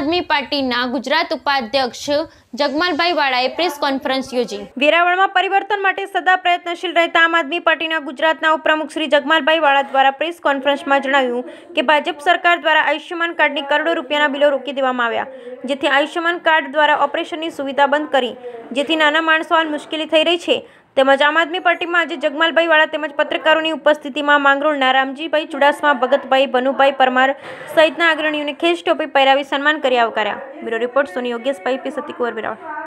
આદમી પાર્ટીના ગુજરાત ઉપાધ્યક્ષ જગમલભાઈ વાડાએ press conference યોજી. વેરાવણમાં પરિવર્તન માટે સદા પ્રયત્નશીલ રહેતા આમ આદમી પાર્ટીના ગુજરાતના ઉપપ્રમુખ શ્રી જગમલભાઈ વાડા દ્વારા પ્રેસ કોન્ફરન્સમાં જણાવ્યું કે ભાજપ સરકાર દ્વારા આયુષ્યમાન કાર્ડની કરોડો રૂપિયાના બિલો રોકી દેવામાં આવ્યા, જેથી આયુષ્યમાન કાર્ડ દ્વારા ઓપરેશનની સુવિધા બંધ કરી, જેથી નાના માણસોને મુશ્કેલી થઈ રહી છે. તેમજ આમ આદમી પાર્ટીમાં આજે જગમાલભાઈ વાળા તેમજ પત્રકારોની ઉપસ્થિતિમાં માંગરોળના રામજીભાઈ ચુડાસમા ભગતભાઈ ભનુભાઈ પરમાર સહિતના અગ્રણીઓને ખેસ ટોપી પહેરાવી સન્માન કરી આવકાર્યા બ્યુરો રિપોર્ટ સોની યોગેશભાઈ પી સતીકુંવર વિરાવળ